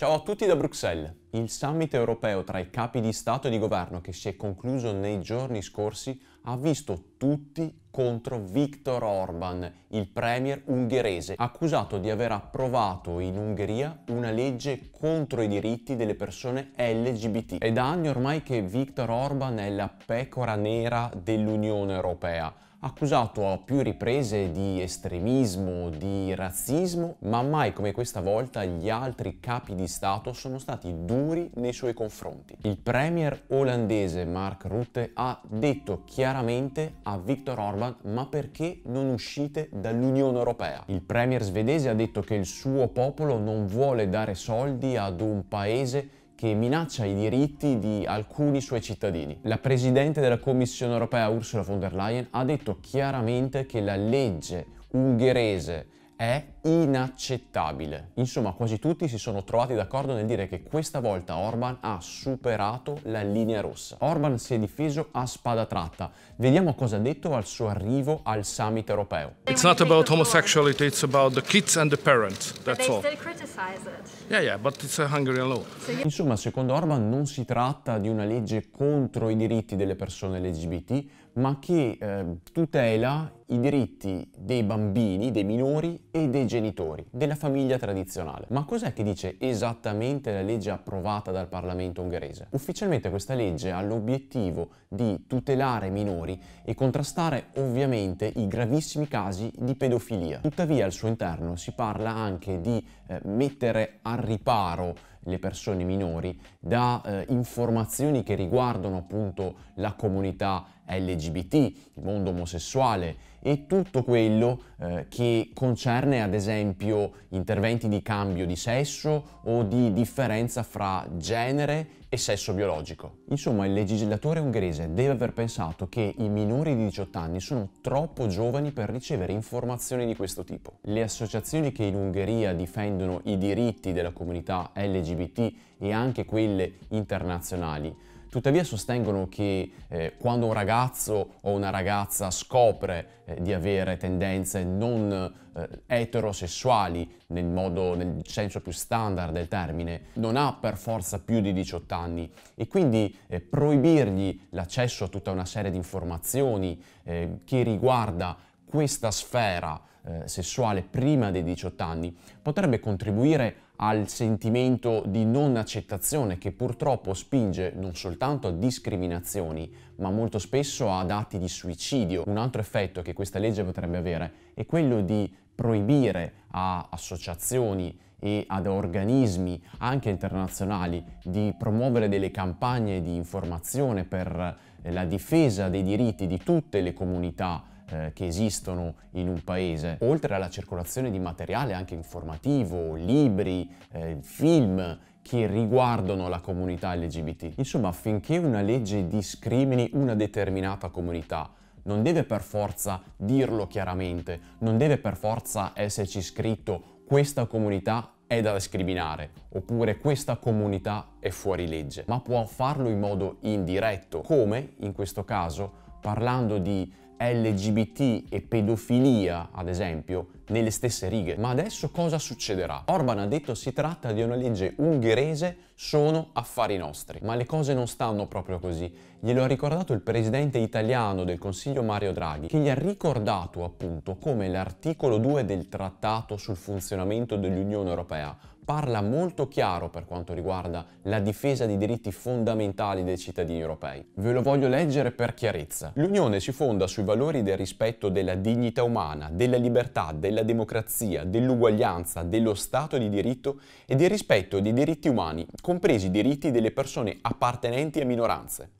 Ciao a tutti da Bruxelles. Il summit europeo tra i capi di Stato e di governo che si è concluso nei giorni scorsi ha visto tutti contro Viktor Orban, il premier ungherese, accusato di aver approvato in Ungheria una legge contro i diritti delle persone LGBT. È da anni ormai che Viktor Orban è la pecora nera dell'Unione Europea, accusato a più riprese di estremismo, di razzismo, ma mai come questa volta gli altri capi di Stato sono stati duramente duri nei suoi confronti. Il premier olandese Mark Rutte ha detto chiaramente a Viktor Orban ma perché non uscite dall'Unione Europea? Il premier svedese ha detto che il suo popolo non vuole dare soldi ad un paese che minaccia i diritti di alcuni suoi cittadini. La Presidente della Commissione europea Ursula von der Leyen ha detto chiaramente che la legge ungherese è inaccettabile. Insomma, quasi tutti si sono trovati d'accordo nel dire che questa volta Orban ha superato la linea rossa. Orban si è difeso a spada tratta. Vediamo cosa ha detto al suo arrivo al summit europeo. It's not about homosexuality, it's about the kids and the parents. That's all. They still criticize it. Yeah, yeah, but it's a uh, Hungarian law. Insomma, secondo Orban non si tratta di una legge contro i diritti delle persone LGBT, ma che eh, tutela i diritti dei bambini, dei minori e dei genitori, della famiglia tradizionale. Ma cos'è che dice esattamente la legge approvata dal Parlamento ungherese? Ufficialmente questa legge ha l'obiettivo di tutelare i minori e contrastare ovviamente i gravissimi casi di pedofilia. Tuttavia al suo interno si parla anche di eh, mettere a riparo le persone minori da eh, informazioni che riguardano appunto la comunità LGBT, il mondo omosessuale e tutto quello eh, che concerne ad esempio interventi di cambio di sesso o di differenza fra genere e sesso biologico. Insomma, il legislatore ungherese deve aver pensato che i minori di 18 anni sono troppo giovani per ricevere informazioni di questo tipo. Le associazioni che in Ungheria difendono i diritti della comunità LGBT LGBT e anche quelle internazionali. Tuttavia sostengono che eh, quando un ragazzo o una ragazza scopre eh, di avere tendenze non eh, eterosessuali nel, modo, nel senso più standard del termine, non ha per forza più di 18 anni e quindi eh, proibirgli l'accesso a tutta una serie di informazioni eh, che riguarda questa sfera eh, sessuale prima dei 18 anni potrebbe contribuire al sentimento di non accettazione che purtroppo spinge non soltanto a discriminazioni, ma molto spesso ad atti di suicidio. Un altro effetto che questa legge potrebbe avere è quello di proibire a associazioni e ad organismi anche internazionali di promuovere delle campagne di informazione per eh, la difesa dei diritti di tutte le comunità eh, che esistono in un paese, oltre alla circolazione di materiale anche informativo, libri, eh, film che riguardano la comunità LGBT. Insomma, affinché una legge discrimini una determinata comunità, non deve per forza dirlo chiaramente, non deve per forza esserci scritto questa comunità è da discriminare, oppure questa comunità è fuori legge, ma può farlo in modo indiretto, come in questo caso parlando di LGBT e pedofilia, ad esempio, nelle stesse righe. Ma adesso cosa succederà? Orban ha detto si tratta di una legge ungherese, sono affari nostri. Ma le cose non stanno proprio così. Glielo ha ricordato il presidente italiano del Consiglio Mario Draghi, che gli ha ricordato appunto come l'articolo 2 del trattato sul funzionamento dell'Unione Europea parla molto chiaro per quanto riguarda la difesa dei diritti fondamentali dei cittadini europei. Ve lo voglio leggere per chiarezza. L'Unione si fonda sui valori del rispetto della dignità umana, della libertà, della democrazia, dell'uguaglianza, dello Stato di diritto e del rispetto dei diritti umani, compresi i diritti delle persone appartenenti a minoranze.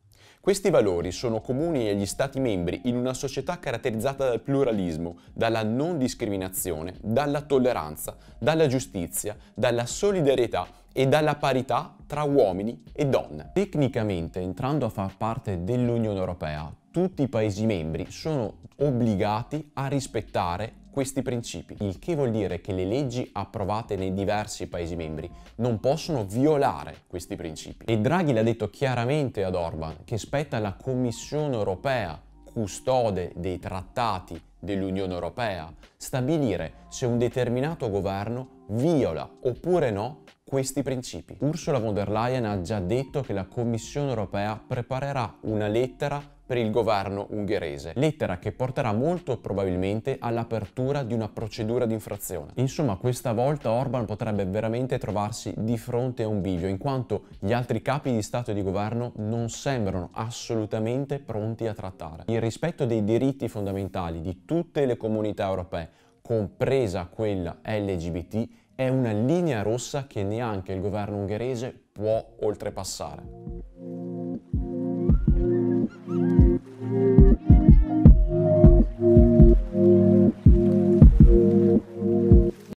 Questi valori sono comuni agli Stati membri in una società caratterizzata dal pluralismo, dalla non discriminazione, dalla tolleranza, dalla giustizia, dalla solidarietà e dalla parità tra uomini e donne. Tecnicamente, entrando a far parte dell'Unione Europea, tutti i Paesi membri sono obbligati a rispettare questi principi, il che vuol dire che le leggi approvate nei diversi Paesi membri non possono violare questi principi. E Draghi l'ha detto chiaramente ad Orban che spetta alla Commissione europea, custode dei trattati dell'Unione europea, stabilire se un determinato governo viola oppure no questi principi. Ursula von der Leyen ha già detto che la Commissione europea preparerà una lettera per il governo ungherese, lettera che porterà molto probabilmente all'apertura di una procedura di infrazione. Insomma, questa volta Orban potrebbe veramente trovarsi di fronte a un bivio, in quanto gli altri capi di Stato e di governo non sembrano assolutamente pronti a trattare. Il rispetto dei diritti fondamentali di tutte le comunità europee compresa quella LGBT, è una linea rossa che neanche il governo ungherese può oltrepassare.